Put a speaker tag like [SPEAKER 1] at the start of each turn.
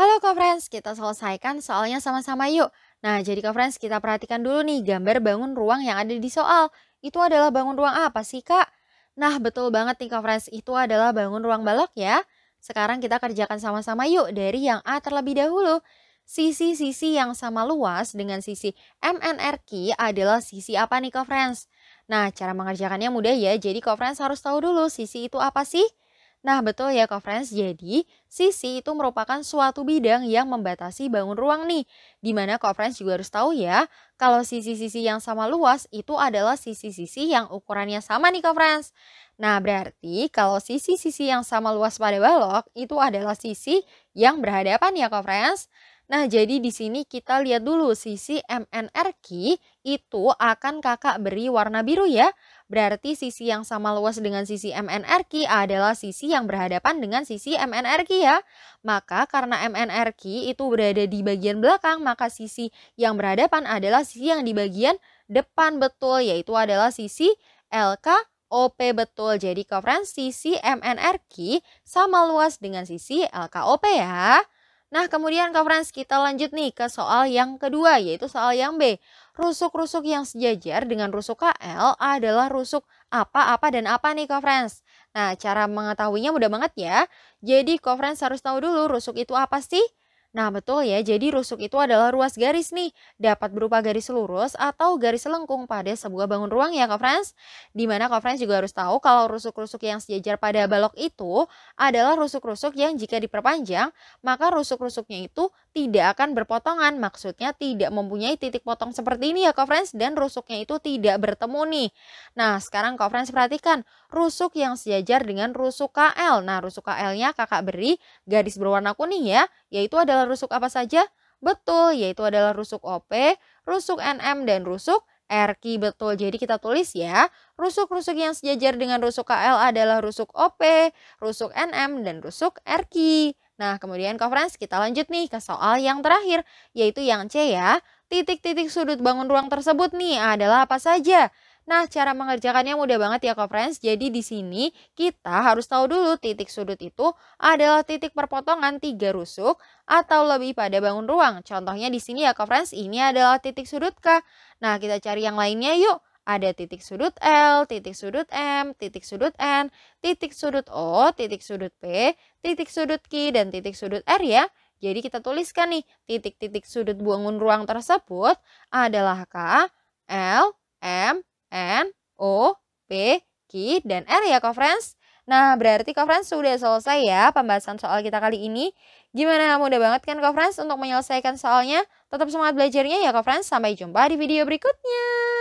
[SPEAKER 1] Halo Kak Friends, kita selesaikan soalnya sama-sama yuk. Nah, jadi Kak Friends, kita perhatikan dulu nih gambar bangun ruang yang ada di soal. Itu adalah bangun ruang apa sih Kak? Nah, betul banget nih Kak Friends, itu adalah bangun ruang balok ya. Sekarang kita kerjakan sama-sama yuk dari yang A terlebih dahulu. Sisi-sisi yang sama luas dengan sisi MNRQ adalah sisi apa nih Kak Friends? Nah, cara mengerjakannya mudah ya, jadi Kak Friends harus tahu dulu sisi itu apa sih? Nah, betul ya conference. Jadi, sisi itu merupakan suatu bidang yang membatasi bangun ruang nih. Dimana conference juga harus tahu ya, kalau sisi-sisi yang sama luas itu adalah sisi-sisi yang ukurannya sama nih conference. Nah, berarti kalau sisi-sisi yang sama luas pada balok itu adalah sisi yang berhadapan ya conference. Nah, jadi di sini kita lihat dulu sisi MNRQ itu akan kakak beri warna biru ya. Berarti sisi yang sama luas dengan sisi MNRQ adalah sisi yang berhadapan dengan sisi MNRQ ya. Maka karena MNRQ itu berada di bagian belakang, maka sisi yang berhadapan adalah sisi yang di bagian depan betul, yaitu adalah sisi LK OP betul. Jadi, konferensi sisi MNRQ sama luas dengan sisi LKOP ya. Nah, kemudian Kak friends kita lanjut nih ke soal yang kedua yaitu soal yang B. Rusuk-rusuk yang sejajar dengan rusuk KL adalah rusuk apa-apa dan apa nih Kak friends? Nah, cara mengetahuinya mudah banget ya. Jadi Kak friends harus tahu dulu rusuk itu apa sih? Nah, betul ya. Jadi rusuk itu adalah ruas garis nih, dapat berupa garis lurus atau garis lengkung pada sebuah bangun ruang ya, Kak Frans. Dimana Kak Frans juga harus tahu kalau rusuk-rusuk yang sejajar pada balok itu adalah rusuk-rusuk yang jika diperpanjang, maka rusuk-rusuknya itu tidak akan berpotongan, maksudnya tidak mempunyai titik potong seperti ini ya conference dan rusuknya itu tidak bertemu nih. Nah sekarang conference perhatikan rusuk yang sejajar dengan rusuk KL. Nah rusuk KL-nya kakak beri garis berwarna kuning ya, yaitu adalah rusuk apa saja? Betul, yaitu adalah rusuk OP, rusuk NM, dan rusuk RQ betul. Jadi kita tulis ya, rusuk-rusuk yang sejajar dengan rusuk KL adalah rusuk OP, rusuk NM, dan rusuk RQ. Nah, kemudian conference kita lanjut nih ke soal yang terakhir, yaitu yang C ya. Titik-titik sudut bangun ruang tersebut nih adalah apa saja? Nah, cara mengerjakannya mudah banget ya, conference. Jadi di sini kita harus tahu dulu titik sudut itu adalah titik perpotongan tiga rusuk atau lebih pada bangun ruang. Contohnya di sini ya, conference, ini adalah titik sudut K. Nah, kita cari yang lainnya yuk. Ada titik sudut L, titik sudut M, titik sudut N, titik sudut O, titik sudut P, titik sudut Q, dan titik sudut R ya. Jadi kita tuliskan nih, titik-titik sudut buangun ruang tersebut adalah K, L, M, N, O, P, Q, dan R ya, friends. Nah, berarti friends sudah selesai ya pembahasan soal kita kali ini. Gimana? Mudah banget kan friends untuk menyelesaikan soalnya? Tetap semangat belajarnya ya friends. Sampai jumpa di video berikutnya.